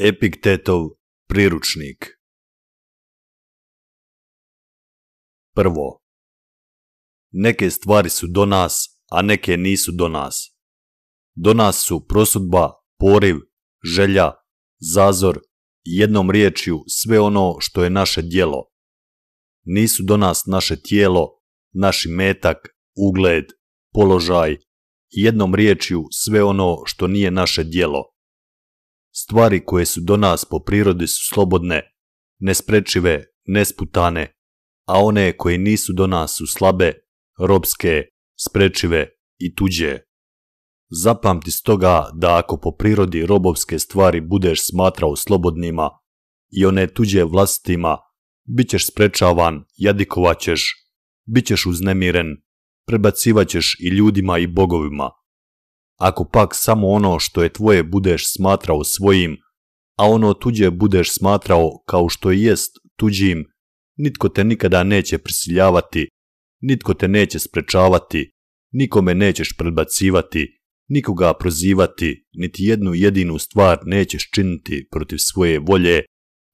Epiktetov priručnik Prvo Neke stvari su do nas, a neke nisu do nas. Do nas su prosudba, poriv, želja, zazor, jednom riječju sve ono što je naše djelo. Nisu do nas naše tijelo, naši metak, ugled, položaj, jednom riječju sve ono što nije naše djelo stvari koje su do nas po prirodi su slobodne, nesprečive, nesputane, a one koje nisu do nas su slabe, robske, sprečive i tuđe. Zapamti stoga da ako po prirodi robovske stvari budeš smatrao slobodnima i one tuđe vlastima, bit ćeš sprečavan, jadikovaćeš, bit ćeš uznemiren, prebacivaćeš i ljudima i bogovima, ako pak samo ono što je tvoje budeš smatrao svojim, a ono tuđe budeš smatrao kao što jest tuđim, nitko te nikada neće prisiljavati, nitko te neće sprečavati, nikome nećeš predbacivati, nikoga prozivati, niti jednu jedinu stvar nećeš činiti protiv svoje volje,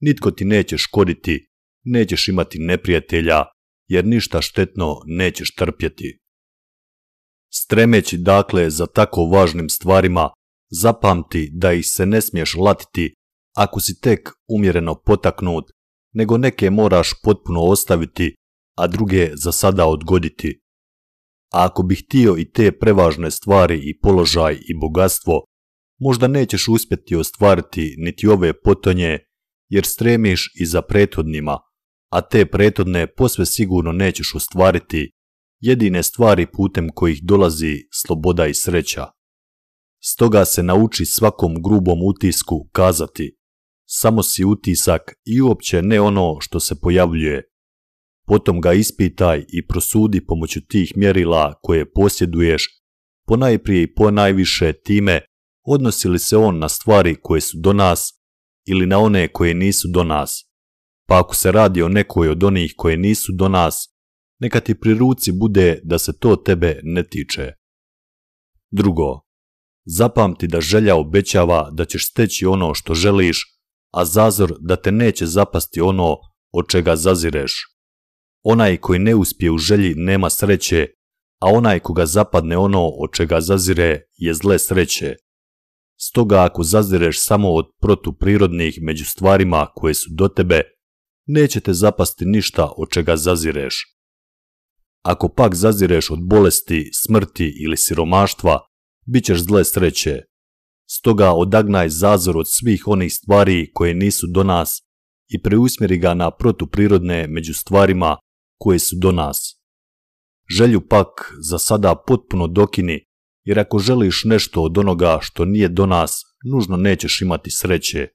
nitko ti neće škoditi, nećeš imati neprijatelja, jer ništa štetno nećeš trpjeti. Stremeći dakle za tako važnim stvarima, zapamti da ih se ne smiješ latiti ako si tek umjereno potaknut, nego neke moraš potpuno ostaviti, a druge za sada odgoditi. A ako bi htio i te prevažne stvari i položaj i bogatstvo, možda nećeš uspjeti ostvariti niti ove potonje, jer stremiš i za prethodnima, a te prethodne posve sigurno nećeš ostvariti, jedine stvari putem kojih dolazi sloboda i sreća. Stoga se nauči svakom grubom utisku kazati samo si utisak i uopće ne ono što se pojavljuje. Potom ga ispitaj i prosudi pomoću tih mjerila koje posjeduješ, ponajprije i ponajviše time odnosi li se on na stvari koje su do nas ili na one koje nisu do nas. Pa ako se radi o nekoj od onih koje nisu do nas, neka ti pri ruci bude da se to tebe ne tiče. Drugo, zapamti da želja obećava da ćeš steći ono što želiš, a zazor da te neće zapasti ono od čega zazireš. Onaj koji ne uspije u želji nema sreće, a onaj koga zapadne ono od čega zazire je zle sreće. Stoga ako zazireš samo od protuprirodnih među stvarima koje su do tebe, neće te zapasti ništa od čega zazireš. Ako pak zazireš od bolesti, smrti ili siromaštva, bit ćeš zle sreće. Stoga odagnaj zazor od svih onih stvari koje nisu do nas i preusmjeri ga na protuprirodne među stvarima koje su do nas. Želju pak za sada potpuno dokini, jer ako želiš nešto od onoga što nije do nas, nužno nećeš imati sreće.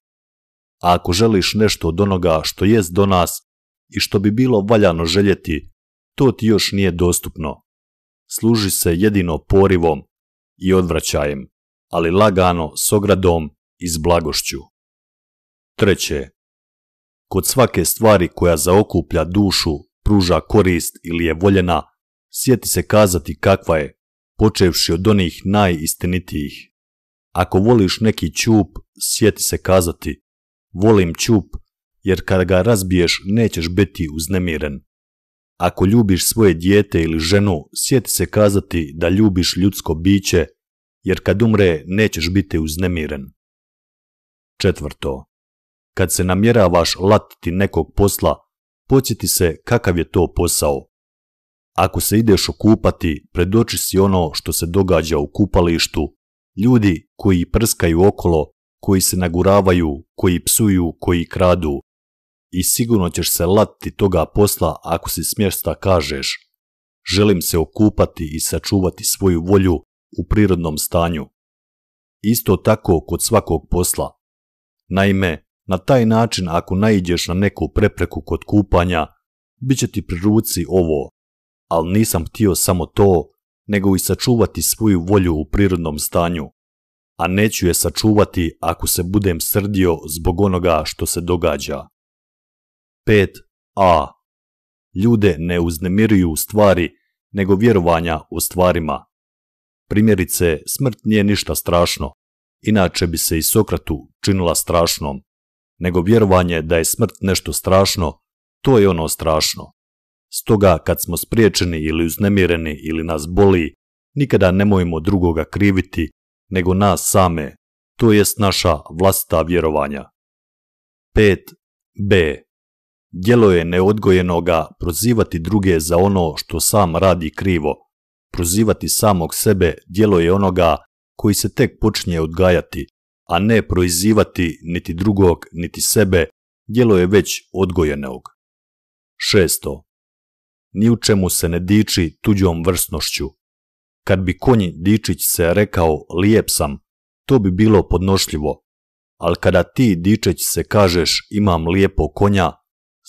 A ako želiš nešto od onoga što jest do nas i što bi bilo valjano željeti, to ti još nije dostupno. Služi se jedino porivom i odvraćajem, ali lagano s ogradom i s blagošću. Treće, kod svake stvari koja zaokuplja dušu, pruža korist ili je voljena, sjeti se kazati kakva je, počevši od onih najistinitijih. Ako voliš neki čup, sjeti se kazati, volim čup, jer kada ga razbiješ nećeš biti uznemiren. Ako ljubiš svoje dijete ili ženu, sjeti se kazati da ljubiš ljudsko biće, jer kad umre nećeš biti uznemiren. Četvrto. Kad se namjeravaš latiti nekog posla, podsjeti se kakav je to posao. Ako se ideš okupati, predoči si ono što se događa u kupalištu, ljudi koji prskaju okolo, koji se naguravaju, koji psuju, koji kradu i sigurno ćeš se latiti toga posla ako si smješta kažeš želim se okupati i sačuvati svoju volju u prirodnom stanju. Isto tako kod svakog posla. Naime, na taj način ako naiđeš na neku prepreku kod kupanja, bit će ti pri ruci ovo, ali nisam htio samo to, nego i sačuvati svoju volju u prirodnom stanju. A neću je sačuvati ako se budem srdio zbog onoga što se događa. 5a. Ljude ne uznemiruju stvari, nego vjerovanja u stvarima. Primjerice, smrt nije ništa strašno, inače bi se i Sokratu činila strašnom, nego vjerovanje da je smrt nešto strašno, to je ono strašno. Stoga kad smo spriječeni ili uznemireni ili nas boli, nikada nemojmo drugoga kriviti, nego nas same, to jest naša vlastita vjerovanja. 5b. Djelo je neodgojenoga prozivati druge za ono što sam radi krivo. Prozivati samog sebe djelo je onoga koji se tek počinje odgajati, a ne proizivati niti drugog, niti sebe, djelo je već odgojenog. Šesto. Ni u čemu se ne diči tuđom vrsnošću. Kad bi konji dičić se rekao lijep sam, to bi bilo podnošljivo, ali kada ti dičeć se kažeš imam lijepo konja,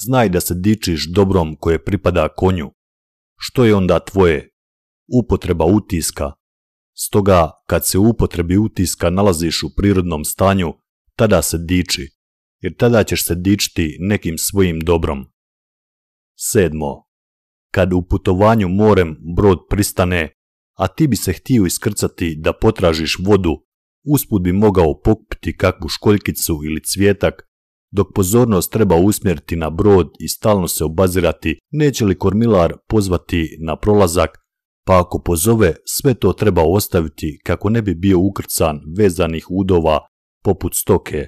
znaj da se dičiš dobrom koje pripada konju. Što je onda tvoje? Upotreba utiska. Stoga, kad se u upotrebi utiska nalaziš u prirodnom stanju, tada se diči, jer tada ćeš se dičiti nekim svojim dobrom. Sedmo. Kad u putovanju morem brod pristane, a ti bi se htio iskrcati da potražiš vodu, usput bi mogao pokupiti kakvu školjkicu ili cvjetak dok pozornost treba usmjeriti na brod i stalno se obazirati, neće li kormilar pozvati na prolazak, pa ako pozove, sve to treba ostaviti kako ne bi bio ukrcan vezanih udova poput stoke.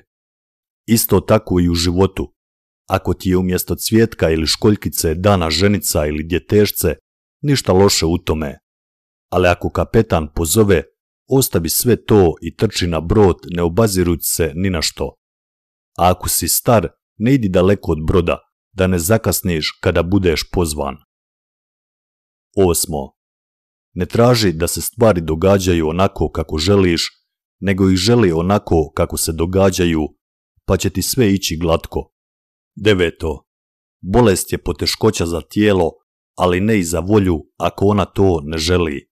Isto tako i u životu. Ako ti je umjesto cvjetka ili školjkice dana ženica ili djetešce, ništa loše u tome. Ali ako kapetan pozove, ostavi sve to i trči na brod ne obazirujući se ni na što a ako si star, ne idi daleko od broda, da ne zakasniš kada budeš pozvan. Osmo. Ne traži da se stvari događaju onako kako želiš, nego ih želi onako kako se događaju, pa će ti sve ići glatko. Deveto. Bolest je poteškoća za tijelo, ali ne i za volju ako ona to ne želi.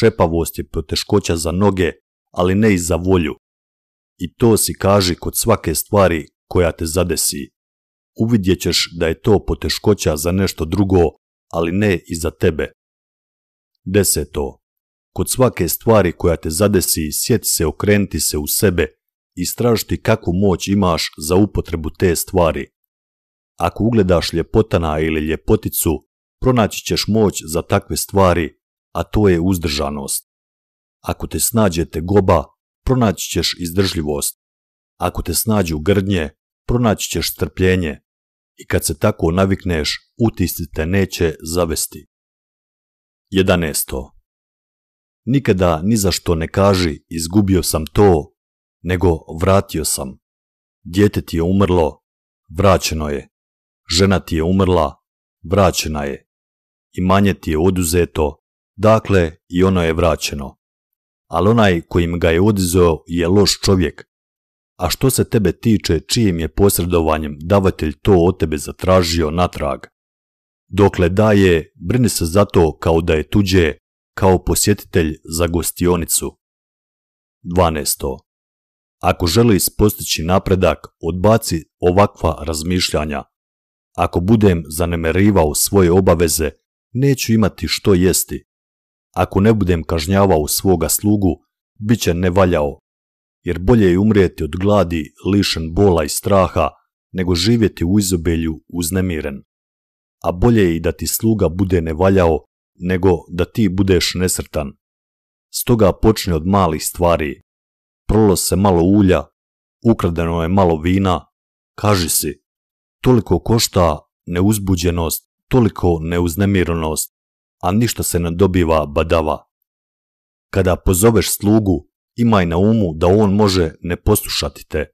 Šepavost je poteškoća za noge, ali ne i za volju. I to si kaži kod svake stvari koja te zadesi. Uvidjet ćeš da je to poteškoća za nešto drugo, ali ne i za tebe. Deseto. Kod svake stvari koja te zadesi, sjeti se okrenuti se u sebe i stražiti kakvu moć imaš za upotrebu te stvari. Ako ugledaš ljepotana ili ljepoticu, pronaći ćeš moć za takve stvari, a to je uzdržanost. Ako te snađe goba, pronaći ćeš izdržljivost. Ako te snađu grdnje, pronaći ćeš strpljenje. I kad se tako navikneš, utisti te neće zavesti. 11. Nikada ni za što ne kaži izgubio sam to, nego vratio sam. Dijete ti je umrlo, vraćeno je. Žena ti je umrla, vraćena je. i manje ti je oduzeto, dakle i ono je vraćeno ali onaj kojim ga je odizo je loš čovjek. A što se tebe tiče čijim je posredovanjem davatelj to od tebe zatražio natrag? Dokle daje, brini se za to kao da je tuđe, kao posjetitelj za gostionicu. 12. Ako želi postići napredak, odbaci ovakva razmišljanja. Ako budem zanemerivao svoje obaveze, neću imati što jesti. Ako ne budem kažnjavao svoga slugu, bit će nevaljao, jer bolje je umrijeti od gladi, lišen bola i straha, nego živjeti u izobelju uznemiren. A bolje je i da ti sluga bude nevaljao, nego da ti budeš nesrtan. Stoga počni od malih stvari. Prolo se malo ulja, ukradeno je malo vina, kaži si, toliko košta neuzbuđenost, toliko neuznemirenost, a ništa se ne dobiva badava. Kada pozoveš slugu, imaj na umu da on može ne poslušati te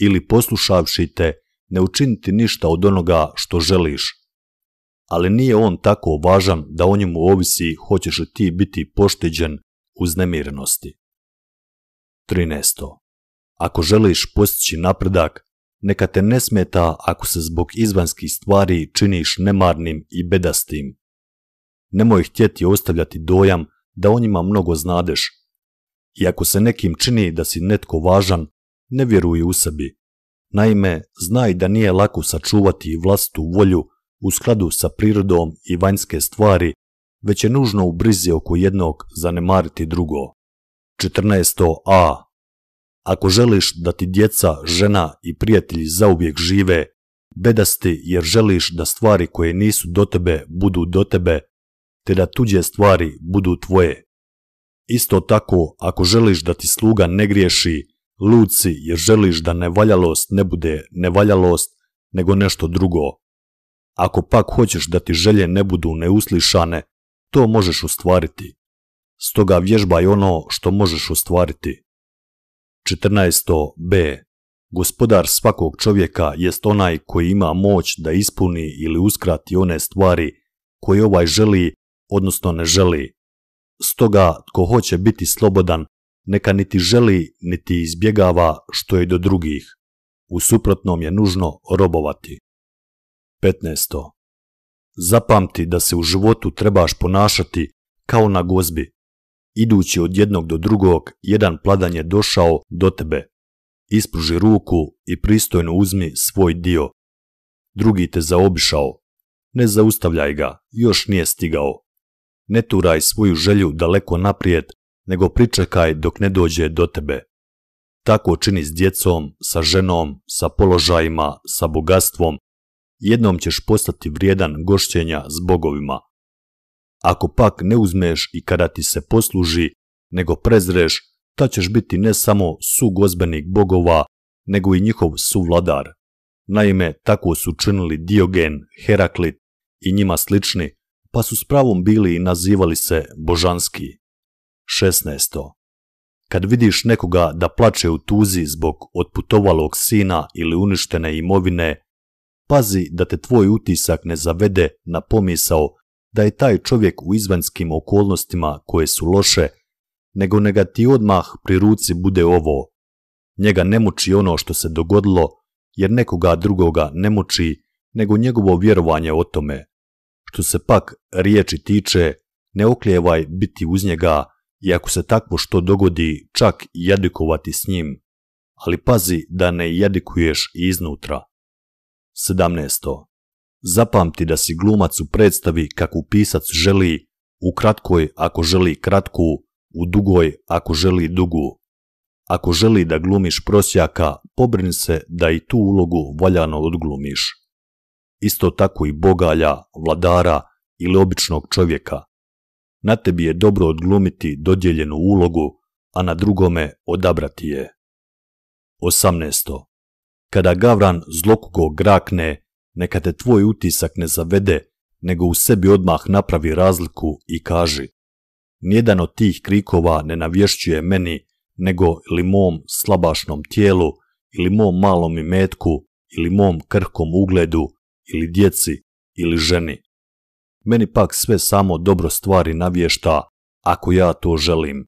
ili poslušavši te ne učiniti ništa od onoga što želiš. Ali nije on tako važan da o njemu ovisi hoćeš li ti biti pošteđen uznemirenosti. 13. Ako želiš postići napredak, neka te ne smeta ako se zbog izvanskih stvari činiš nemarnim i bedastim, nemoj htjeti ostavljati dojam da o njima mnogo znadeš. I ako se nekim čini da si netko važan, ne vjeruj u sebi. Naime, znaj da nije lako sačuvati vlastitu volju u skladu sa prirodom i vanjske stvari, već je nužno u brizi oko jednog zanemariti drugo. 14a. Ako želiš da ti djeca, žena i prijatelji zauvijek žive, bedasti jer želiš da stvari koje nisu do tebe budu do tebe, te da tuđe stvari budu tvoje. Isto tako, ako želiš da ti sluga ne griješi, luci jer želiš da nevaljalost ne bude nevaljalost, nego nešto drugo. Ako pak hoćeš da ti želje ne budu neuslišane, to možeš ostvariti. Stoga vježbaj ono što možeš ostvariti. 14. B. Gospodar svakog čovjeka jest onaj koji ima moć da ispuni ili uskrati one stvari koje ovaj želi odnosno ne želi. Stoga, tko hoće biti slobodan, neka niti želi, niti izbjegava što je do drugih. U suprotnom je nužno robovati. 15. Zapamti da se u životu trebaš ponašati kao na gozbi. Idući od jednog do drugog, jedan pladan je došao do tebe. Ispruži ruku i pristojno uzmi svoj dio. Drugi te zaobišao. Ne zaustavljaj ga, još nije stigao. Ne turaj svoju želju daleko naprijed, nego pričekaj dok ne dođe do tebe. Tako čini s djecom, sa ženom, sa položajima, sa bogatstvom. Jednom ćeš postati vrijedan gošćenja s bogovima. Ako pak ne uzmeš i kada ti se posluži, nego prezreš, ta ćeš biti ne samo sugozbenik bogova, nego i njihov suvladar. Naime, tako su činili Diogen, Heraklit i njima slični, pa su s pravom bili i nazivali se božanski. 16. Kad vidiš nekoga da plače u tuzi zbog otputovalog sina ili uništene imovine, pazi da te tvoj utisak ne zavede na pomisao da je taj čovjek u izvanjskim okolnostima koje su loše, nego nega ti odmah pri ruci bude ovo. Njega ne muči ono što se dogodilo, jer nekoga drugoga ne muči, nego njegovo vjerovanje o tome. Što se pak riječi tiče, ne oklijevaj biti uz njega i ako se takvo što dogodi, čak jadikovati s njim, ali pazi da ne jadikuješ iznutra. 17. Zapamti da si glumac u predstavi kakvu pisac želi, u kratkoj ako želi kratku, u dugoj ako želi dugu. Ako želi da glumiš prosjaka, pobrini se da i tu ulogu valjano odglumiš isto tako i bogalja, vladara ili običnog čovjeka. Na tebi je dobro odglumiti dodjeljenu ulogu, a na drugome odabrati je. 18. Kada gavran zlokugo grakne, neka te tvoj utisak ne zavede, nego u sebi odmah napravi razliku i kaži. Nijedan od tih krikova ne navješćuje meni, nego ili mom slabašnom tijelu, ili mom malom imetku, ili mom krhkom ugledu, ili djeci, ili ženi. Meni pak sve samo dobro stvari navješta, ako ja to želim.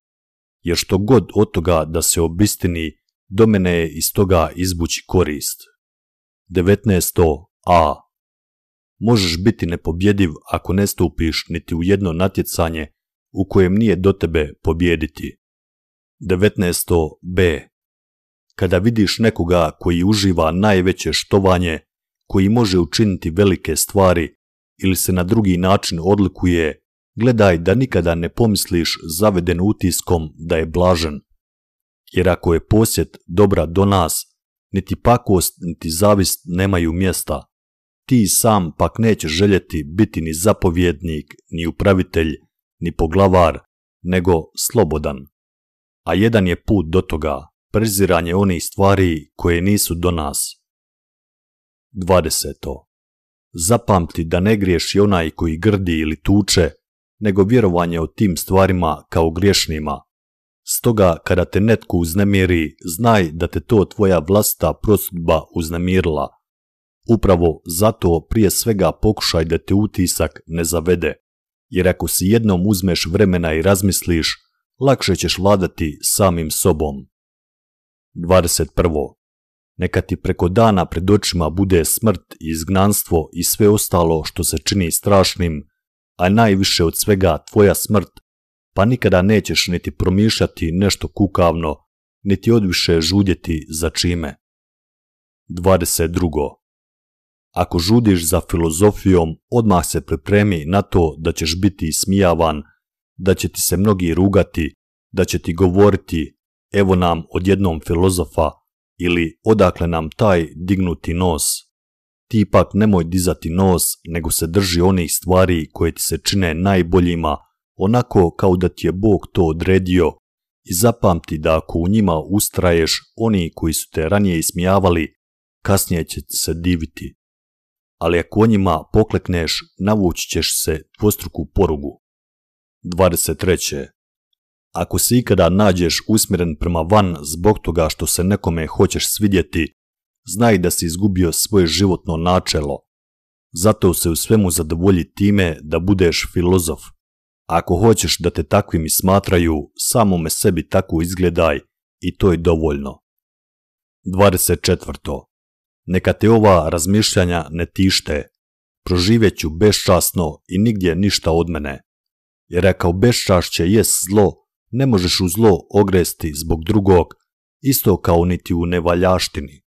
Jer što god od toga da se obistini, do mene je iz toga izbući korist. 19. A. Možeš biti nepobjediv ako ne stupiš niti u jedno natjecanje u kojem nije do tebe pobjediti. 19. B. Kada vidiš nekoga koji uživa najveće štovanje, koji može učiniti velike stvari ili se na drugi način odlikuje, gledaj da nikada ne pomisliš zaveden utiskom da je blažen. Jer ako je posjet dobra do nas, niti pakost, niti zavist nemaju mjesta. Ti sam pak neće željeti biti ni zapovjednik, ni upravitelj, ni poglavar, nego slobodan. A jedan je put do toga, preziranje onih stvari koje nisu do nas. 20. Zapamti da ne griješi onaj koji grdi ili tuče, nego vjerovanje o tim stvarima kao griješnima. Stoga kada te netko uznemiri, znaj da te to tvoja vlasta prosudba uznemirila. Upravo zato prije svega pokušaj da te utisak ne zavede, jer ako si jednom uzmeš vremena i razmisliš, lakše ćeš vladati samim sobom. 21. Neka ti preko dana pred očima bude smrt, i izgnanstvo i sve ostalo što se čini strašnim, a najviše od svega tvoja smrt, pa nikada nećeš niti promišljati nešto kukavno, niti odviše žudjeti za čime. 22. Ako žudiš za filozofijom, odmah se pripremi na to da ćeš biti smijavan, da će ti se mnogi rugati, da će ti govoriti, evo nam odjednom filozofa, ili odakle nam taj dignuti nos. Ti ipak nemoj dizati nos, nego se drži onih stvari koje ti se čine najboljima, onako kao da ti je Bog to odredio. I zapamti da ako u njima ustraješ, oni koji su te ranije ismijavali, kasnije će ti se diviti. Ali ako o njima poklekneš, navući ćeš se dvostruku porugu. 23. Ako se ikada nađeš usmjeren prema van zbog toga što se nekome hoćeš svidjeti, znaj da si izgubio svoje životno načelo. Zato se u svemu zadovolji time da budeš filozof. Ako hoćeš da te takvim smatraju, samome sebi tako izgledaj i to je dovoljno. 24. Neka te ova razmišljanja ne tište. Proživjet ću beščasno i nigdje ništa od mene. Jer ako beščašće jest zlo, ne možeš u zlo ogresti zbog drugog, isto kao niti u nevaljaštini.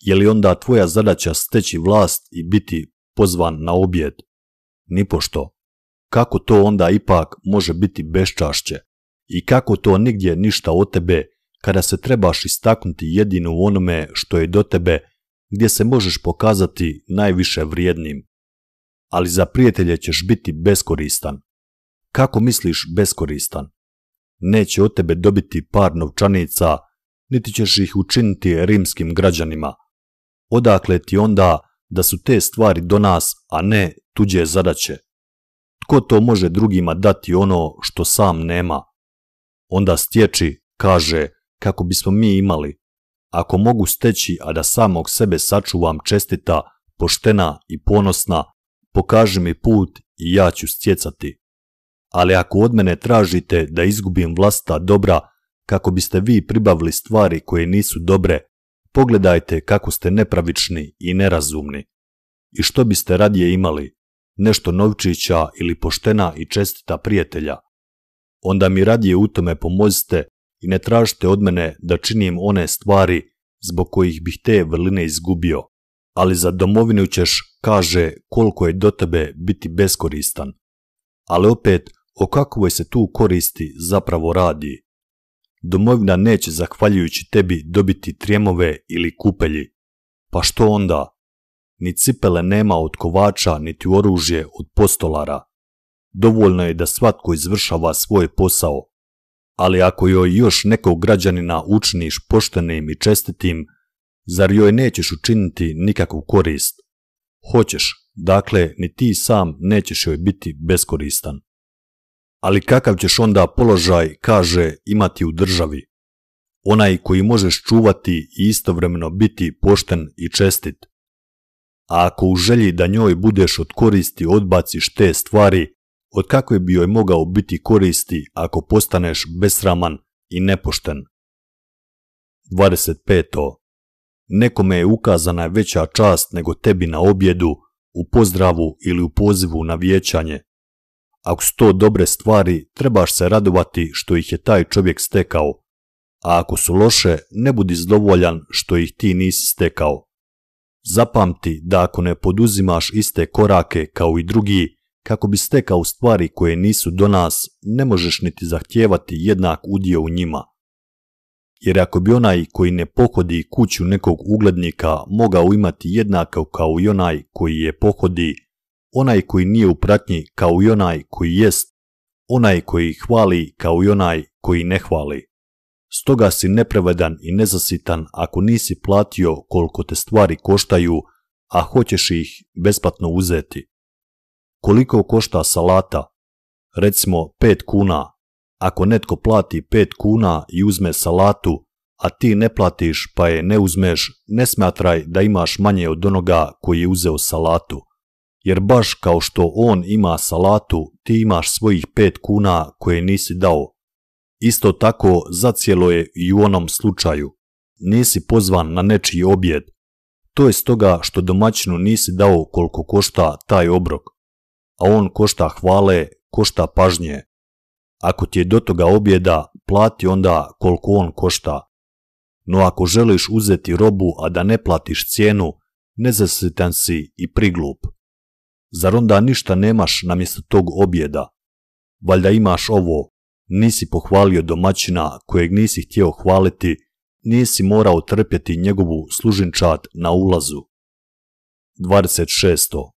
Je li onda tvoja zadaća steći vlast i biti pozvan na objed? Nipošto. Kako to onda ipak može biti beščašće? I kako to nigdje ništa o tebe, kada se trebaš istaknuti jedino u onome što je do tebe, gdje se možeš pokazati najviše vrijednim? Ali za prijatelje ćeš biti beskoristan. Kako misliš beskoristan? neće od tebe dobiti par novčanica, niti ćeš ih učiniti rimskim građanima. Odakle ti onda da su te stvari do nas, a ne tuđe zadaće? Tko to može drugima dati ono što sam nema? Onda stječi, kaže, kako bismo mi imali. Ako mogu steći, a da samog sebe sačuvam čestita, poštena i ponosna, pokaži mi put i ja ću stjecati ali ako od mene tražite da izgubim vlasta dobra kako biste vi pribavili stvari koje nisu dobre, pogledajte kako ste nepravični i nerazumni. I što biste radije imali? Nešto novčića ili poštena i čestita prijatelja? Onda mi radije u tome pomozite i ne tražite od mene da činim one stvari zbog kojih bih te vrline izgubio, ali za domovinu ćeš, kaže, koliko je do tebe biti beskoristan. Ali opet, o kakvoj se tu koristi zapravo radi? Domovina neće zahvaljujući tebi dobiti trijemove ili kupelji. Pa što onda? Ni cipele nema od kovača, niti oružje od postolara. Dovoljno je da svatko izvršava svoj posao. Ali ako joj još nekog građanina učiniš poštenim i čestitim, zar joj nećeš učiniti nikakvu korist? Hoćeš, dakle, ni ti sam nećeš joj biti beskoristan ali kakav ćeš onda položaj, kaže, imati u državi? Onaj koji možeš čuvati i istovremeno biti pošten i čestit. A ako u želji da njoj budeš od koristi odbaciš te stvari, od kakve bi joj mogao biti koristi ako postaneš besraman i nepošten? 25. Nekome je ukazana veća čast nego tebi na objedu, u pozdravu ili u pozivu na vijećanje. Ako su to dobre stvari, trebaš se radovati što ih je taj čovjek stekao, a ako su loše, ne budi zdovoljan što ih ti nisi stekao. Zapamti da ako ne poduzimaš iste korake kao i drugi, kako bi stekao stvari koje nisu do nas, ne možeš niti zahtijevati jednak udio u njima. Jer ako bi onaj koji ne pohodi kuću nekog uglednika mogao imati jednako kao i onaj koji je pohodi, onaj koji nije u pratnji kao i onaj koji jest, onaj koji hvali kao i onaj koji ne hvali. Stoga si neprevedan i nezasitan ako nisi platio koliko te stvari koštaju, a hoćeš ih besplatno uzeti. Koliko košta salata? Recimo 5 kuna. Ako netko plati 5 kuna i uzme salatu, a ti ne platiš pa je ne uzmeš, ne smatraj da imaš manje od onoga koji je uzeo salatu jer baš kao što on ima salatu, ti imaš svojih pet kuna koje nisi dao. Isto tako zacijelo je i u onom slučaju. Nisi pozvan na nečiji objed. To je stoga što domaćinu nisi dao koliko košta taj obrok. A on košta hvale, košta pažnje. Ako ti je do toga objeda, plati onda koliko on košta. No ako želiš uzeti robu, a da ne platiš cijenu, nezasitan si i priglup. Zar onda ništa nemaš namjesto tog objeda? Valjda imaš ovo. Nisi pohvalio domaćina kojeg nisi htio hvaliti, nisi morao trpjeti njegovu služinčat na ulazu. 26.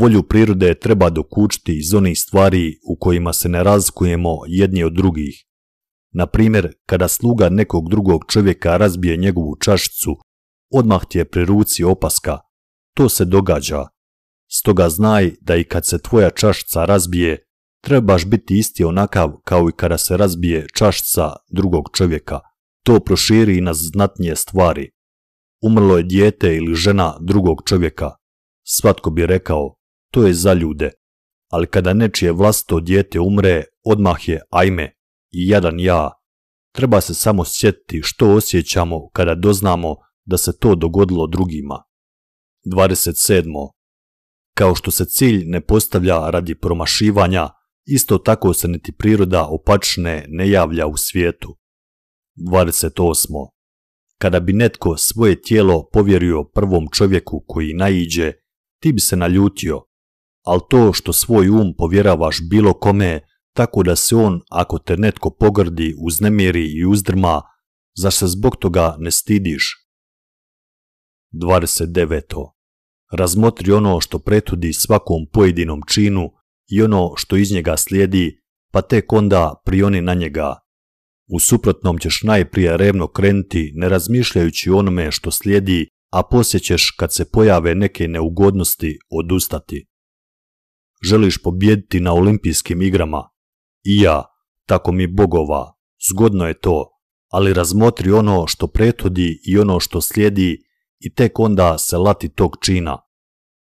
Volju prirode treba dokučiti iz onih stvari u kojima se ne razlikujemo jedni od drugih. Na primjer, kada sluga nekog drugog čovjeka razbije njegovu čašicu, odmah ti je pri ruci opaska. To se događa. Stoga znaj da i kad se tvoja čašca razbije, trebaš biti isti onakav kao i kada se razbije čašca drugog čovjeka. To proširi i na znatnije stvari. Umrlo je dijete ili žena drugog čovjeka. Svatko bi rekao, to je za ljude. Ali kada nečije vlasto dijete umre, odmah je ajme i jadan ja. Treba se samo sjetiti što osjećamo kada doznamo da se to dogodilo drugima. 27. Kao što se cilj ne postavlja radi promašivanja, isto tako se niti priroda opačne ne javlja u svijetu. 28. Kada bi netko svoje tijelo povjerio prvom čovjeku koji naiđe, ti bi se naljutio, Al to što svoj um povjeravaš bilo kome, tako da se on, ako te netko pogrdi, uznemiri i uzdrma, zašto se zbog toga ne stidiš? 29 razmotri ono što pretudi svakom pojedinom činu i ono što iz njega slijedi, pa tek onda prioni na njega. U suprotnom ćeš najprije revno krenuti ne razmišljajući onome što slijedi, a poslije ćeš kad se pojave neke neugodnosti odustati. Želiš pobjediti na olimpijskim igrama? I ja, tako mi bogova, zgodno je to, ali razmotri ono što pretudi i ono što slijedi, i tek onda se lati tog čina.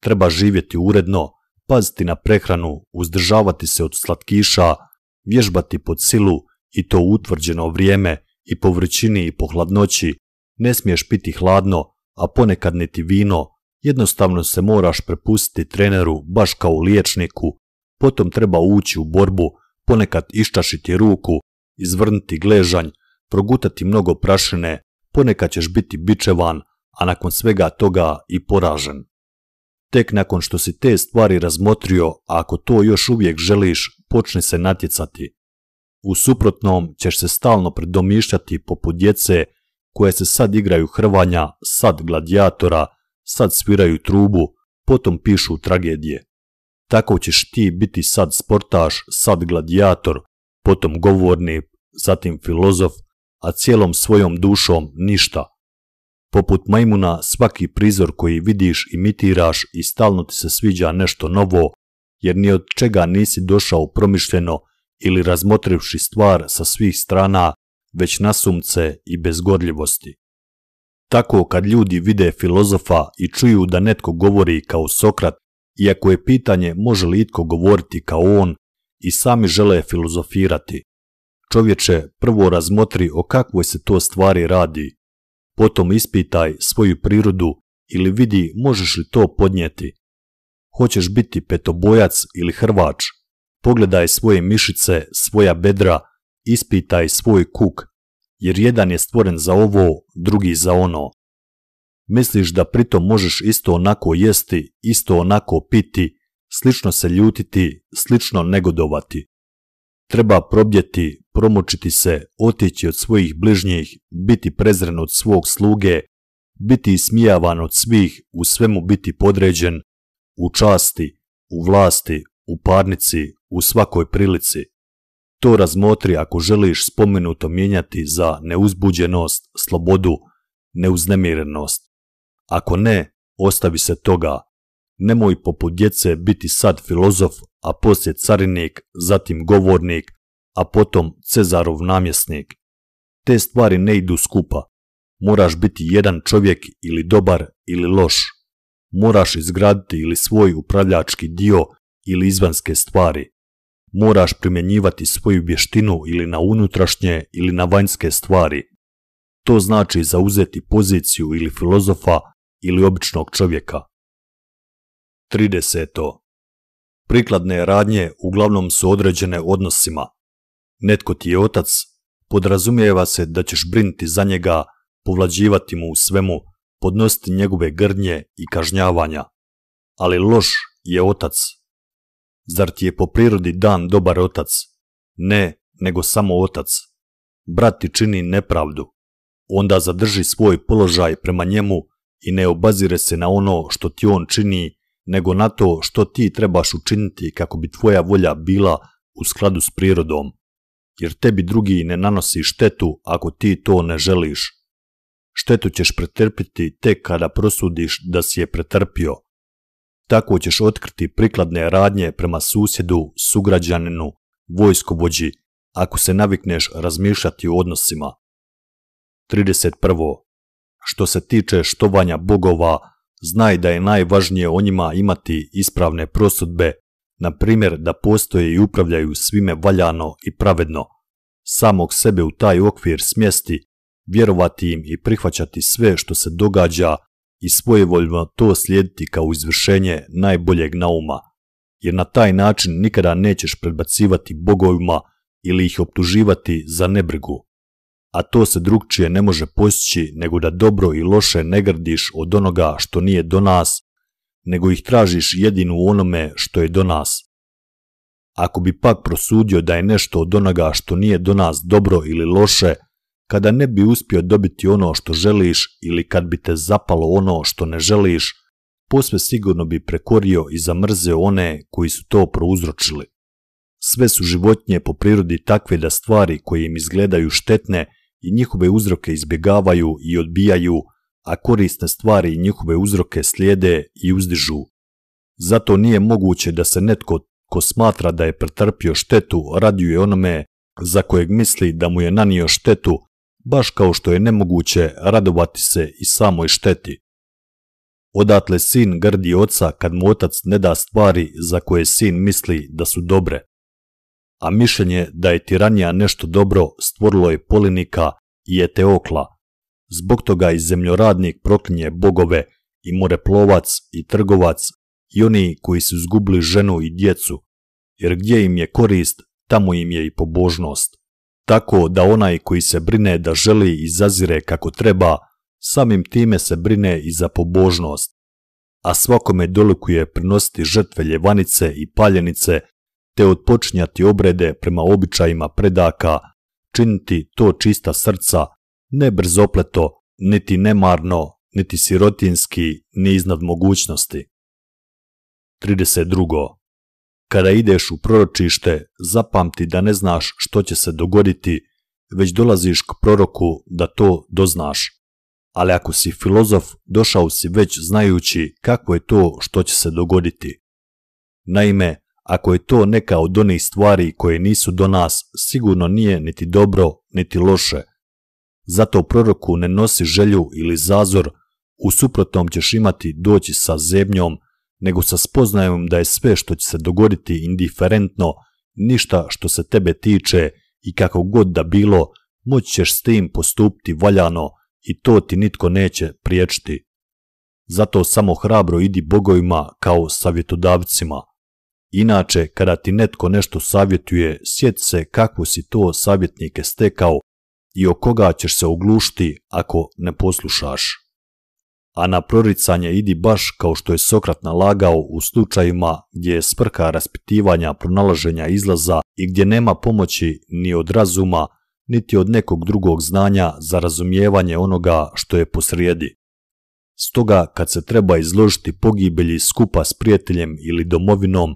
Treba živjeti uredno, paziti na prehranu, uzdržavati se od slatkiša, vježbati pod silu i to utvrđeno vrijeme i po vrćini i po hladnoći. Ne smiješ piti hladno, a ponekad niti vino. Jednostavno se moraš prepustiti treneru baš kao liječniku. Potom treba ući u borbu, ponekad iščašiti ruku, izvrnuti gležanj, progutati mnogo prašine, ponekad ćeš biti bičevan, a nakon svega toga i poražen. Tek nakon što si te stvari razmotrio, a ako to još uvijek želiš, počni se natjecati. U suprotnom ćeš se stalno predomišljati poput djece koje se sad igraju hrvanja, sad gladijatora, sad sviraju trubu, potom pišu tragedije. Tako ćeš ti biti sad sportaš, sad gladijator, potom govorni, zatim filozof, a cijelom svojom dušom ništa – Poput majmuna svaki prizor koji vidiš imitiraš i stalno ti se sviđa nešto novo, jer ni od čega nisi došao promišljeno ili razmotrivši stvar sa svih strana, već nasumce i bezgodljivosti. Tako kad ljudi vide filozofa i čuju da netko govori kao Sokrat, iako je pitanje može li itko govoriti kao on, i sami žele filozofirati. Čovječe, prvo razmotri o kakvoj se to stvari radi Potom ispitaj svoju prirodu ili vidi možeš li to podnijeti. Hoćeš biti petobojac ili hrvač. Pogledaj svoje mišice, svoja bedra, ispitaj svoj kuk, jer jedan je stvoren za ovo, drugi za ono. Misliš da pritom možeš isto onako jesti, isto onako piti, slično se ljutiti, slično negodovati. Treba probjeti promočiti se, otići od svojih bližnjih, biti prezren od svog sluge, biti ismijavan od svih, u svemu biti podređen, u časti, u vlasti, u parnici, u svakoj prilici. To razmotri ako želiš spomenuto mijenjati za neuzbuđenost, slobodu, neuznemirenost. Ako ne, ostavi se toga, Nemoj poput djece biti sad filozof, a poslije carinik, zatim govornik, a potom Cezarov namjesnik. Te stvari ne idu skupa. Moraš biti jedan čovjek ili dobar ili loš. Moraš izgraditi ili svoj upravljački dio ili izvanske stvari. Moraš primjenjivati svoju vještinu ili na unutrašnje ili na vanjske stvari. To znači zauzeti poziciju ili filozofa ili običnog čovjeka. 30. Prikladne radnje uglavnom su određene odnosima. Netko ti je otac, podrazumijeva se da ćeš brinuti za njega, povlađivati mu u svemu, podnositi njegove grdnje i kažnjavanja. Ali loš je otac. Zar ti je po prirodi dan dobar otac? Ne, nego samo otac. Brat ti čini nepravdu. Onda zadrži svoj položaj prema njemu i ne obazire se na ono što ti on čini nego na to što ti trebaš učiniti kako bi tvoja volja bila u skladu s prirodom, jer tebi drugi ne nanosi štetu ako ti to ne želiš. Štetu ćeš pretrpiti tek kada prosudiš da si je pretrpio. Tako ćeš otkriti prikladne radnje prema susjedu, sugrađaninu, vojskovođi, ako se navikneš razmišljati o odnosima. 31. Što se tiče štovanja bogova, Znaj da je najvažnije o njima imati ispravne prosudbe, na primjer da postoje i upravljaju svime valjano i pravedno. Samog sebe u taj okvir smjesti, vjerovati im i prihvaćati sve što se događa i svojevoljno to slijediti kao izvršenje najboljeg nauma, jer na taj način nikada nećeš predbacivati bogovima ili ih optuživati za nebrigu a to se drugčije ne može postići nego da dobro i loše ne grdiš od onoga što nije do nas, nego ih tražiš jedinu onome što je do nas. Ako bi pak prosudio da je nešto od onoga što nije do nas dobro ili loše, kada ne bi uspio dobiti ono što želiš ili kad bi te zapalo ono što ne želiš, posve sigurno bi prekorio i zamrzeo one koji su to prouzročili. Sve su životinje po prirodi takve da stvari koje im izgledaju štetne njihove uzroke izbjegavaju i odbijaju, a korisne stvari i njihove uzroke slijede i uzdižu. Zato nije moguće da se netko ko smatra da je pretrpio štetu raduje onome za kojeg misli da mu je nanio štetu, baš kao što je nemoguće radovati se i samoj šteti. Odatle sin grdi oca kad mu otac ne da stvari za koje sin misli da su dobre a mišljenje da je tiranija nešto dobro stvorilo je Polinika i Eteokla. Zbog toga i zemljoradnik proklinje bogove i moreplovac i trgovac i oni koji su izgubili ženu i djecu, jer gdje im je korist, tamo im je i pobožnost. Tako da onaj koji se brine da želi i zazire kako treba, samim time se brine i za pobožnost. A svakome dolikuje prinositi žrtve ljevanice i paljenice te odpočinjati obrede prema običajima predaka, činiti to čista srca, ne brzopleto, niti nemarno, niti sirotinski, ni iznad mogućnosti. 32. Kada ideš u proročište, zapamti da ne znaš što će se dogoditi, već dolaziš k proroku da to doznaš. Ali ako si filozof, došao si već znajući kako je to što će se dogoditi. Naime, ako je to neka od onih stvari koje nisu do nas, sigurno nije niti dobro, niti loše. Zato proroku ne nosi želju ili zazor, u suprotnom ćeš imati doći sa zemljom, nego sa spoznajom da je sve što će se dogoditi indiferentno, ništa što se tebe tiče i kako god da bilo, moći ćeš s tim postupiti valjano i to ti nitko neće priječiti. Zato samo hrabro idi bogovima kao savjetodavcima. Inače, kada ti netko nešto savjetuje, sjeti se kako si to savjetnike stekao i o koga ćeš se oglušiti ako ne poslušaš. A na proricanje idi baš kao što je Sokrat nalagao u slučajima gdje je sprka raspitivanja, pronalaženja izlaza i gdje nema pomoći ni od razuma, niti od nekog drugog znanja za razumijevanje onoga što je posrijedi. Stoga kad se treba izložiti pogibelji skupa s prijateljem ili domovinom,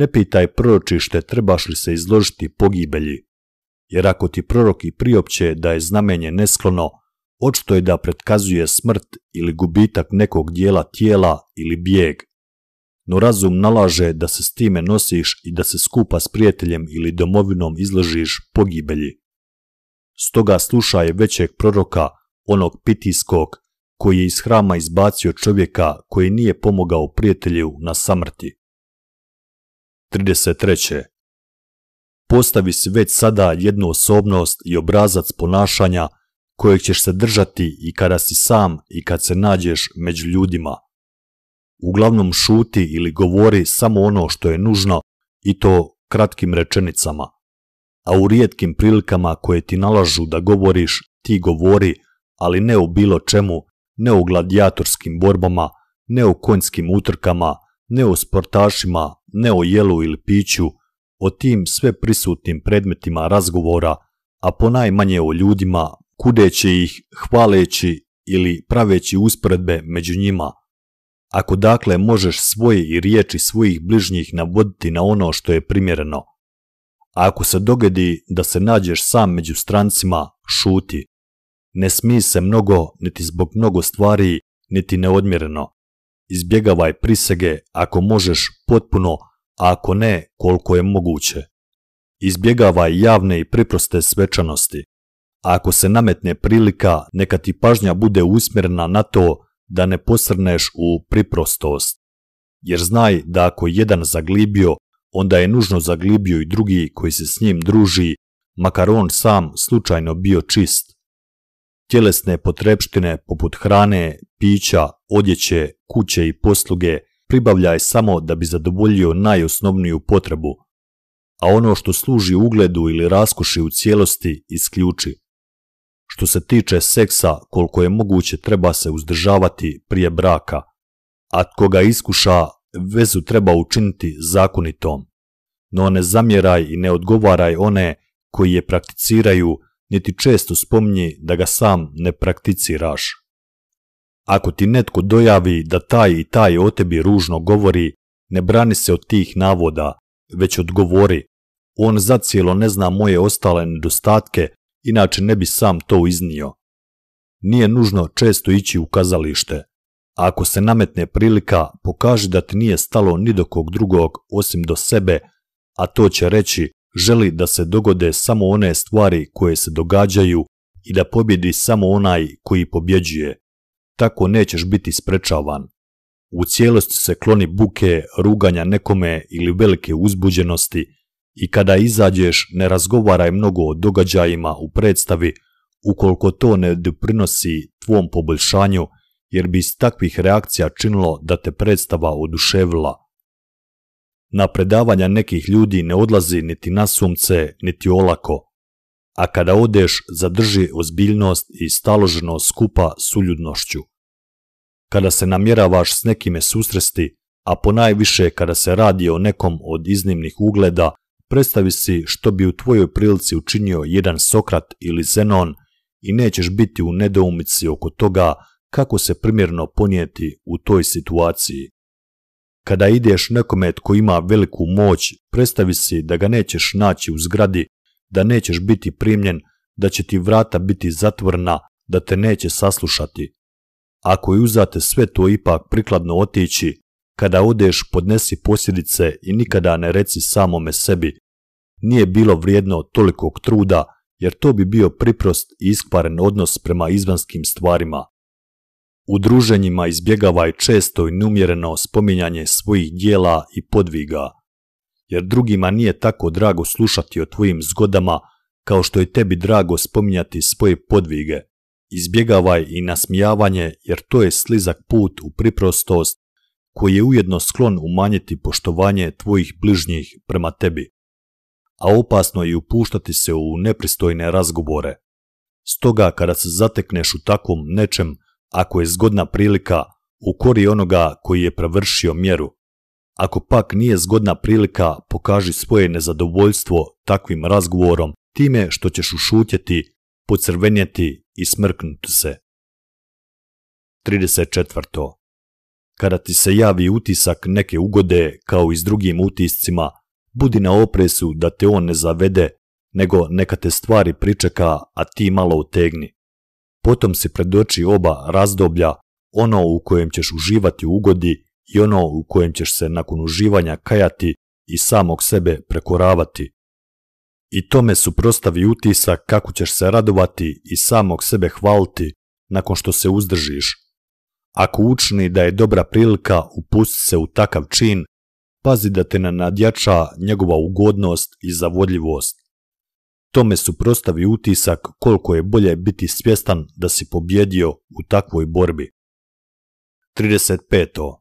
ne pitaj proročište trebaš li se izložiti pogibelji, jer ako ti prorok i priopće da je znamenje nesklono, očito je da pretkazuje smrt ili gubitak nekog dijela tijela ili bijeg. No razum nalaže da se s time nosiš i da se skupa s prijateljem ili domovinom izložiš pogibelji. Stoga slušaj većeg proroka, onog pitijskog, koji je iz hrama izbacio čovjeka koji nije pomogao prijatelju na samrti. 33. Postavi si već sada jednu osobnost i obrazac ponašanja kojeg ćeš se držati i kada si sam i kad se nađeš među ljudima. Uglavnom šuti ili govori samo ono što je nužno i to kratkim rečenicama. A u rijetkim prilikama koje ti nalažu da govoriš, ti govori, ali ne o bilo čemu, ne u gladijatorskim borbama, ne u konjskim utrkama, ne o sportašima, ne o jelu ili piću, o tim sve prisutnim predmetima razgovora, a ponajmanje o ljudima, kudeći ih, hvaleći ili praveći usporedbe među njima. Ako dakle možeš svoje i riječi svojih bližnjih navoditi na ono što je primjereno. A ako se dogodi da se nađeš sam među strancima, šuti. Ne smije se mnogo, niti zbog mnogo stvari, niti neodmjereno izbjegavaj prisege ako možeš potpuno, a ako ne koliko je moguće. Izbjegavaj javne i priproste svečanosti. Ako se nametne prilika, neka ti pažnja bude usmjerena na to da ne posrneš u priprostost. Jer znaj da ako jedan zaglibio, onda je nužno zaglibio i drugi koji se s njim druži, makar on sam slučajno bio čist tjelesne potrepštine poput hrane, pića, odjeće, kuće i posluge pribavlja je samo da bi zadovoljio najosnovniju potrebu, a ono što služi ugledu ili raskoši u cijelosti isključi. Što se tiče seksa, koliko je moguće treba se uzdržavati prije braka, a tko ga iskuša, vezu treba učiniti zakonitom. No ne zamjeraj i ne odgovaraj one koji je prakticiraju niti često spominje da ga sam ne prakticiraš. Ako ti netko dojavi da taj i taj o tebi ružno govori, ne brani se od tih navoda, već odgovori. On zacijelo ne zna moje ostale nedostatke, inače ne bi sam to iznio. Nije nužno često ići u kazalište. ako se nametne prilika, pokaži da ti nije stalo ni do kog drugog osim do sebe, a to će reći želi da se dogode samo one stvari koje se događaju i da pobjedi samo onaj koji pobjeđuje. Tako nećeš biti sprečavan. U cijelosti se kloni buke, ruganja nekome ili velike uzbuđenosti i kada izađeš ne razgovaraj mnogo o događajima u predstavi ukoliko to ne doprinosi tvom poboljšanju jer bi iz takvih reakcija činilo da te predstava oduševila. Na predavanja nekih ljudi ne odlazi niti nasumce, niti olako, a kada odeš zadrži ozbiljnost i staloženost skupa suljudnošću. Kada se namjeravaš s nekime susresti, a ponajviše kada se radi o nekom od iznimnih ugleda, predstavi si što bi u tvojoj prilici učinio jedan Sokrat ili Zenon i nećeš biti u nedoumici oko toga kako se primjerno ponijeti u toj situaciji. Kada ideš nekome tko ima veliku moć, predstavi si da ga nećeš naći u zgradi, da nećeš biti primljen, da će ti vrata biti zatvorna, da te neće saslušati. Ako i uzate sve to ipak prikladno otići, kada odeš podnesi posljedice i nikada ne reci samome sebi. Nije bilo vrijedno tolikog truda, jer to bi bio priprost i iskvaren odnos prema izvanskim stvarima. U druženjima izbjegavaj često i numjereno spominjanje svojih dijela i podviga, jer drugima nije tako drago slušati o tvojim zgodama kao što je tebi drago spominjati svoje podvige. Izbjegavaj i nasmijavanje jer to je slizak put u priprostost koji je ujedno sklon umanjiti poštovanje tvojih bližnjih prema tebi. A opasno je upuštati se u nepristojne razgovore. Stoga kada se zatekneš u takvom nečem, ako je zgodna prilika, ukori onoga koji je prevršio mjeru. Ako pak nije zgodna prilika, pokaži svoje nezadovoljstvo takvim razgovorom time što ćeš ušutjeti, pocrvenjeti i smrknuti se. 34. Kada ti se javi utisak neke ugode kao i s drugim utiscima, budi na opresu da te on ne zavede, nego neka te stvari pričeka, a ti malo utegni. Potom se predoči oba razdoblja, ono u kojem ćeš uživati ugodi i ono u kojem ćeš se nakon uživanja kajati i samog sebe prekoravati. I tome suprostavi utisak kako ćeš se radovati i samog sebe hvaliti nakon što se uzdržiš. Ako učni da je dobra prilika upusti se u takav čin, pazi da te ne nadjača njegova ugodnost i zavodljivost. Tome suprostavi utisak koliko je bolje biti svjestan da si pobjedio u takvoj borbi. 35.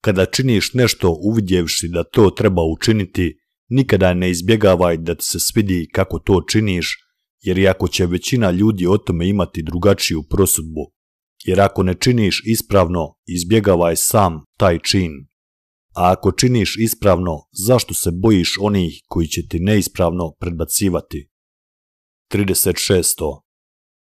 Kada činiš nešto uvidjevši da to treba učiniti, nikada ne izbjegavaj da ti se svidi kako to činiš, jer ako će većina ljudi o tome imati drugačiju prosudbu, jer ako ne činiš ispravno, izbjegavaj sam taj čin. A ako činiš ispravno, zašto se bojiš onih koji će ti neispravno predbacivati? 36.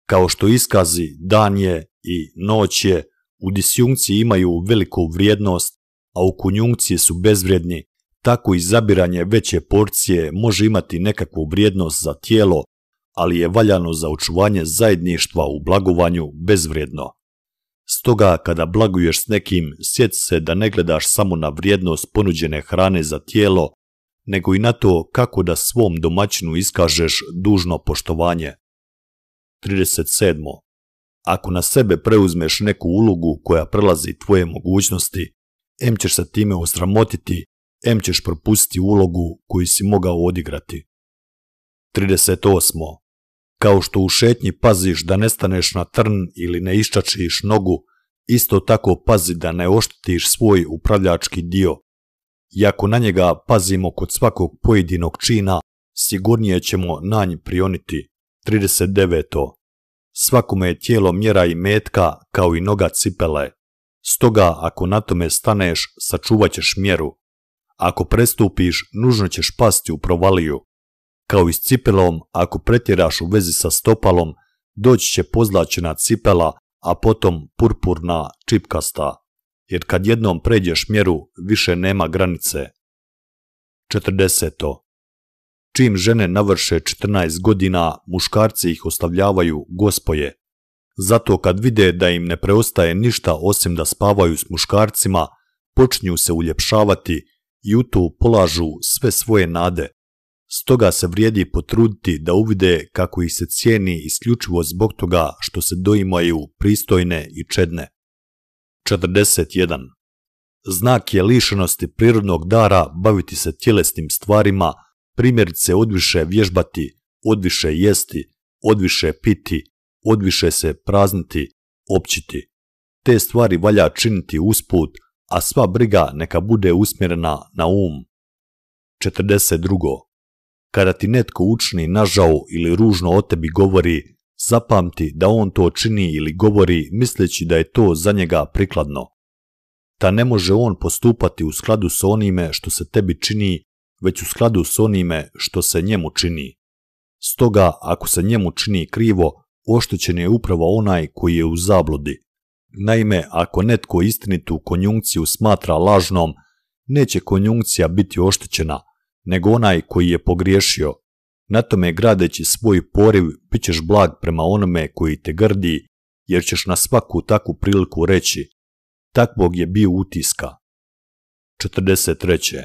Kao što iskazi dan je i noć je, u disjunkciji imaju veliku vrijednost, a u konjunkciji su bezvrijedni, tako i zabiranje veće porcije može imati nekakvu vrijednost za tijelo, ali je valjano za očuvanje zajedništva u blagovanju bezvrijedno. Stoga kada blaguješ s nekim, sjet se da ne gledaš samo na vrijednost ponuđene hrane za tijelo, nego i na to kako da svom domaćinu iskažeš dužno poštovanje. 37. Ako na sebe preuzmeš neku ulogu koja prelazi tvoje mogućnosti, em ćeš se time osramotiti, em ćeš propustiti ulogu koju si mogao odigrati. 38. Kao što u šetnji paziš da ne staneš na trn ili ne iščačiš nogu, isto tako pazi da ne oštetiš svoj upravljački dio. I ako na njega pazimo kod svakog pojedinog čina, sigurnije ćemo na nj prioniti. 39. Svakome je tijelo mjera i metka kao i noga cipele. Stoga ako na tome staneš, sačuvat ćeš mjeru. Ako prestupiš, nužno ćeš pasti u provaliju. Kao i s cipelom, ako pretjeraš u vezi sa stopalom, doći će pozlačena cipela, a potom purpurna čipkasta, jer kad jednom pređeš mjeru, više nema granice. 40. Čim žene navrše 14 godina, muškarci ih ostavljavaju gospoje. Zato kad vide da im ne preostaje ništa osim da spavaju s muškarcima, počinju se uljepšavati i u tu polažu sve svoje nade. Stoga se vrijedi potruditi da uvide kako ih se cijeni isključivo zbog toga što se doimaju pristojne i čedne. 41. Znak je lišenosti prirodnog dara baviti se tjelesnim stvarima, primjerice odviše vježbati, odviše jesti, odviše piti, odviše se prazniti, općiti. Te stvari valja činiti usput, a sva briga neka bude usmjerena na um. Kada ti netko učini nažao ili ružno o tebi govori, zapamti da on to čini ili govori misleći da je to za njega prikladno. Ta ne može on postupati u skladu s onime što se tebi čini, već u skladu s onime što se njemu čini. Stoga, ako se njemu čini krivo, oštećen je upravo onaj koji je u zabludi. Naime, ako netko istinitu konjunkciju smatra lažnom, neće konjunkcija biti oštećena – nego onaj koji je pogriješio. Na tome gradeći svoj poriv, bit ćeš blag prema onome koji te grdi, jer ćeš na svaku takvu priliku reći, takvog je bio utiska. 43.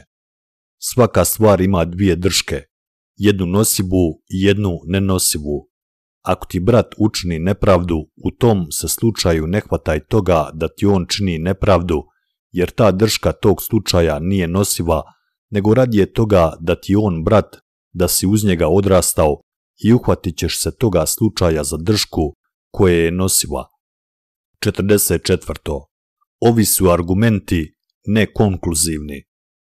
Svaka stvar ima dvije drške, jednu nosivu i jednu nenosivu. Ako ti brat učini nepravdu, u tom se slučaju ne hvataj toga da ti on čini nepravdu, jer ta drška tog slučaja nije nosiva, nego radije toga da ti on brat, da si uz njega odrastao i uhvatit ćeš se toga slučaja za dršku koje je nosiva. 44. Ovi su argumenti nekonkluzivni.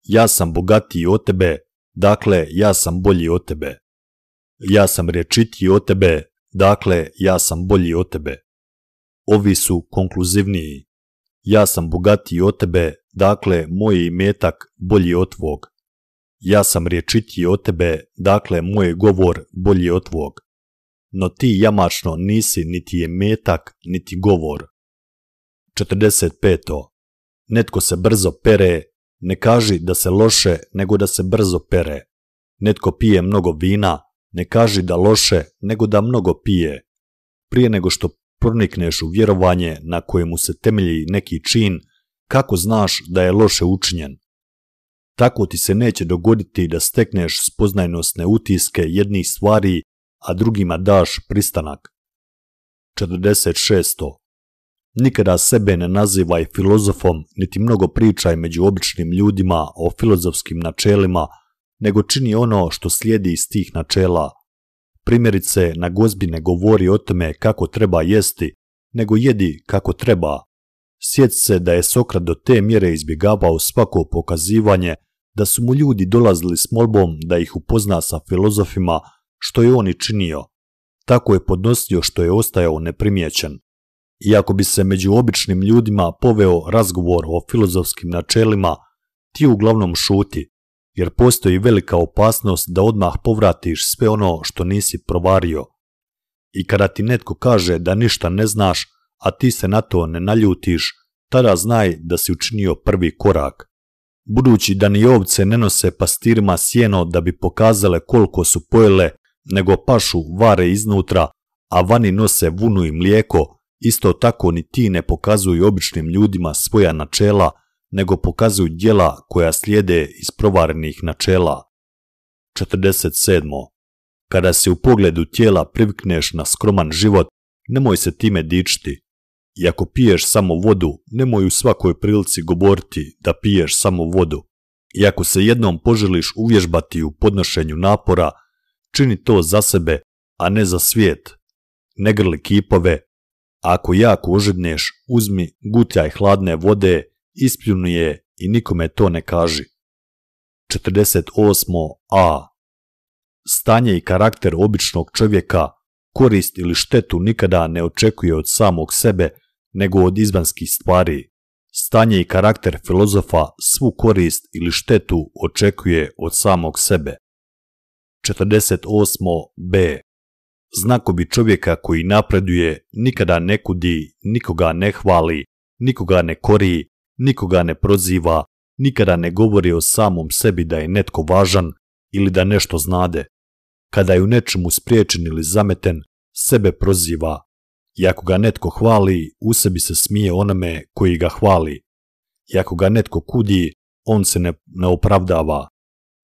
Ja sam bogatiji od tebe, dakle ja sam bolji od tebe. Ja sam rečitiji od tebe, dakle ja sam bolji od tebe. Ovi su konkluzivniji ja sam bogatiji od tebe, dakle moj imetak bolji od tvog. Ja sam riječitiji od tebe, dakle moj govor bolji od tvog. No ti jamačno nisi niti je metak, niti govor. 45. Netko se brzo pere, ne kaži da se loše, nego da se brzo pere. Netko pije mnogo vina, ne kaži da loše, nego da mnogo pije. Prije nego što pronikneš u vjerovanje na kojemu se temelji neki čin, kako znaš da je loše učinjen? Tako ti se neće dogoditi da stekneš spoznajnostne utiske jednih stvari, a drugima daš pristanak. 46. Nikada sebe ne nazivaj filozofom, niti mnogo pričaj među običnim ljudima o filozofskim načelima, nego čini ono što slijedi iz tih načela – primjerice na gozbi ne govori o tome kako treba jesti, nego jedi kako treba. Sjeć se da je Sokrat do te mjere izbjegavao svako pokazivanje da su mu ljudi dolazili s molbom da ih upozna sa filozofima što je on i činio. Tako je podnosio što je ostajao neprimjećen. Iako bi se među običnim ljudima poveo razgovor o filozofskim načelima, ti uglavnom šuti, jer postoji velika opasnost da odmah povratiš sve ono što nisi provario. I kada ti netko kaže da ništa ne znaš, a ti se na to ne naljutiš, tada znaj da si učinio prvi korak. Budući da ni ovce ne nose pastirima sjeno da bi pokazale koliko su pojele, nego pašu vare iznutra, a vani nose vunu i mlijeko, isto tako ni ti ne pokazuju običnim ljudima svoja načela – nego pokazuju dijela koja slijede iz provarenih načela. 47. Kada se u pogledu tijela privikneš na skroman život, nemoj se time dičiti. I ako piješ samo vodu, nemoj u svakoj prilici govoriti da piješ samo vodu. I ako se jednom poželiš uvježbati u podnošenju napora, čini to za sebe, a ne za svijet. Ne grli kipove, ako jako ožedneš, uzmi gutaj hladne vode Ispljunu je i nikome to ne kaži. 48. A. Stanje i karakter običnog čovjeka korist ili štetu nikada ne očekuje od samog sebe, nego od izvanskih stvari. Stanje i karakter filozofa svu korist ili štetu očekuje od samog sebe. 48. B. Znakovi čovjeka koji napreduje nikada ne kudi, nikoga ne hvali, nikoga ne kori, nikoga ne proziva, nikada ne govori o samom sebi da je netko važan ili da nešto znade. Kada je u nečemu spriječen ili zameten, sebe proziva. I ako ga netko hvali, u sebi se smije onome koji ga hvali. I ako ga netko kudi, on se ne, opravdava.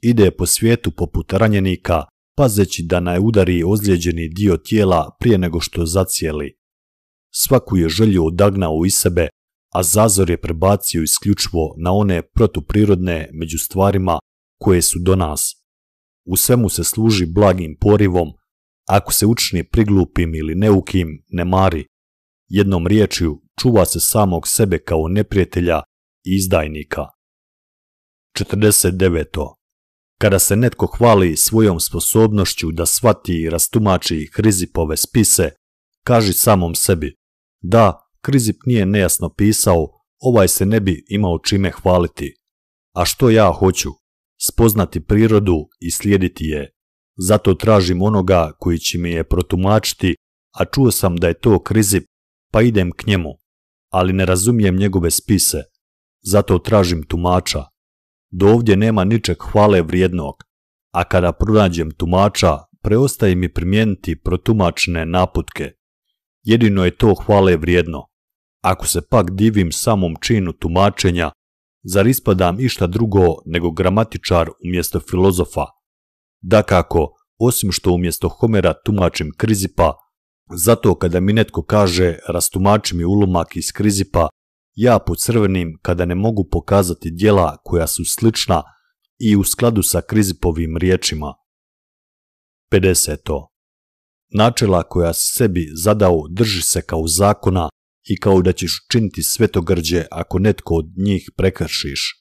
Ide po svijetu poput ranjenika, pazeći da ne udari ozlijeđeni dio tijela prije nego što zacijeli. Svaku je želju odagnao iz sebe a Zazor je prebacio isključivo na one protuprirodne među stvarima koje su do nas. U svemu se služi blagim porivom, ako se učni priglupim ili neukim, ne mari. Jednom riječju čuva se samog sebe kao neprijatelja i izdajnika. 49. Kada se netko hvali svojom sposobnošću da shvati i rastumači Hrizipove spise, kaži samom sebi, da, Krizip nije nejasno pisao, ovaj se ne bi imao čime hvaliti. A što ja hoću? Spoznati prirodu i slijediti je. Zato tražim onoga koji će mi je protumačiti, a čuo sam da je to Krizip, pa idem k njemu. Ali ne razumijem njegove spise, zato tražim tumača. Do ovdje nema ničeg hvale vrijednog, a kada pronađem tumača, preostaje mi primijeniti protumačne naputke jedino je to hvale vrijedno. Ako se pak divim samom činu tumačenja, zar ispadam išta drugo nego gramatičar umjesto filozofa? Dakako, osim što umjesto Homera tumačim krizipa, zato kada mi netko kaže rastumači mi ulomak iz krizipa, ja crvenim kada ne mogu pokazati dijela koja su slična i u skladu sa krizipovim riječima. 50. Načela koja sebi zadao drži se kao zakona i kao da ćeš činiti svetogrđe ako netko od njih prekršiš.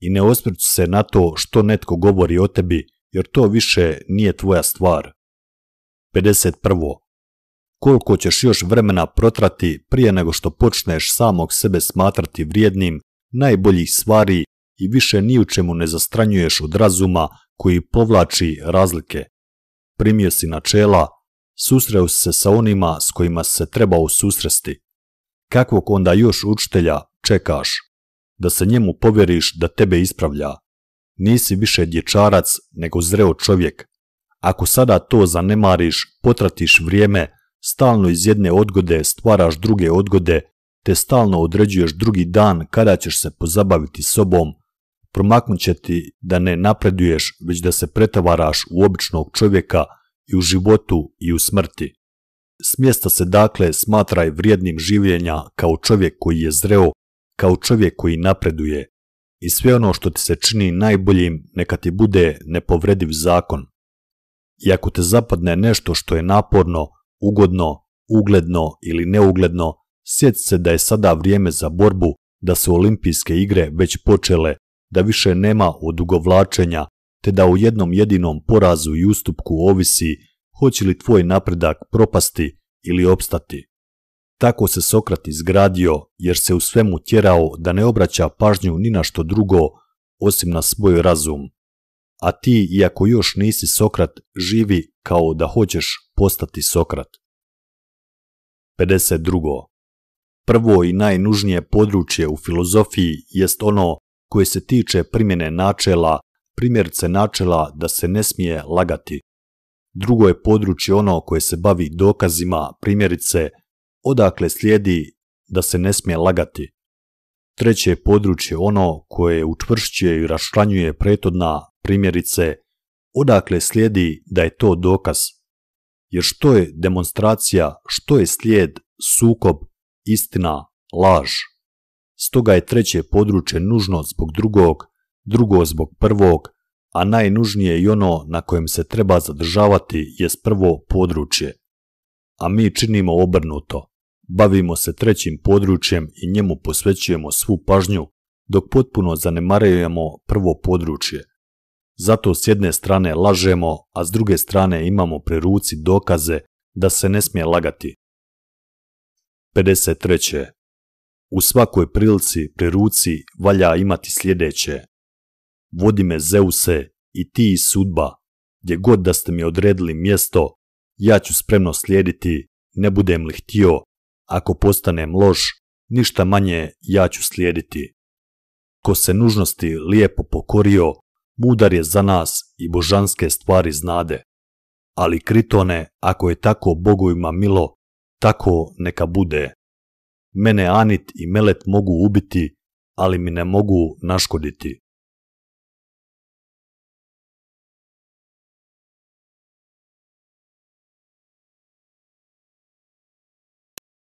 I ne osmrći se na to što netko govori o tebi, jer to više nije tvoja stvar. 51. Koliko ćeš još vremena protrati prije nego što počneš samog sebe smatrati vrijednim najboljih stvari i više ni u čemu ne zastranjuješ od razuma koji povlači razlike primjesi načela, susreo se sa onima s kojima se trebao susresti. Kakvog onda još učitelja čekaš? Da se njemu povjeriš da tebe ispravlja. Nisi više dječarac nego zreo čovjek. Ako sada to zanemariš, potratiš vrijeme, stalno iz jedne odgode stvaraš druge odgode, te stalno određuješ drugi dan kada ćeš se pozabaviti sobom, promaknut će ti da ne napreduješ, već da se pretavaraš u običnog čovjeka i u životu i u smrti. Smjesta se dakle smatraj vrijednim življenja kao čovjek koji je zreo, kao čovjek koji napreduje. I sve ono što ti se čini najboljim neka ti bude nepovrediv zakon. I ako te zapadne nešto što je naporno, ugodno, ugledno ili neugledno, sjeti se da je sada vrijeme za borbu, da su olimpijske igre već počele da više nema odugovlačenja, te da u jednom jedinom porazu i ustupku ovisi hoće li tvoj napredak propasti ili opstati. Tako se Sokrat izgradio jer se u svemu tjerao da ne obraća pažnju ni na što drugo osim na svoj razum. A ti, iako još nisi Sokrat, živi kao da hoćeš postati Sokrat. 52. Prvo i najnužnije područje u filozofiji jest ono koje se tiče primjene načela, primjerice načela da se ne smije lagati. Drugo je područje ono koje se bavi dokazima, primjerice odakle slijedi da se ne smije lagati. Treće je područje ono koje učvršćuje i raščlanjuje prethodna, primjerice odakle slijedi da je to dokaz. Jer što je demonstracija, što je slijed, sukob, istina, laž stoga je treće područje nužno zbog drugog, drugo zbog prvog, a najnužnije i ono na kojem se treba zadržavati je prvo područje. A mi činimo obrnuto. Bavimo se trećim područjem i njemu posvećujemo svu pažnju, dok potpuno zanemarujemo prvo područje. Zato s jedne strane lažemo, a s druge strane imamo pri ruci dokaze da se ne smije lagati. 53. U svakoj prilici, pri ruci, valja imati sljedeće. Vodi me Zeuse i ti i sudba, gdje god da ste mi odredili mjesto, ja ću spremno slijediti, ne budem li htio, ako postanem loš, ništa manje ja ću slijediti. Ko se nužnosti lijepo pokorio, mudar je za nas i božanske stvari znade. Ali Kritone, ako je tako bogovima milo, tako neka bude. Mene Anit i Melet mogu ubiti, ali mi ne mogu naškoditi.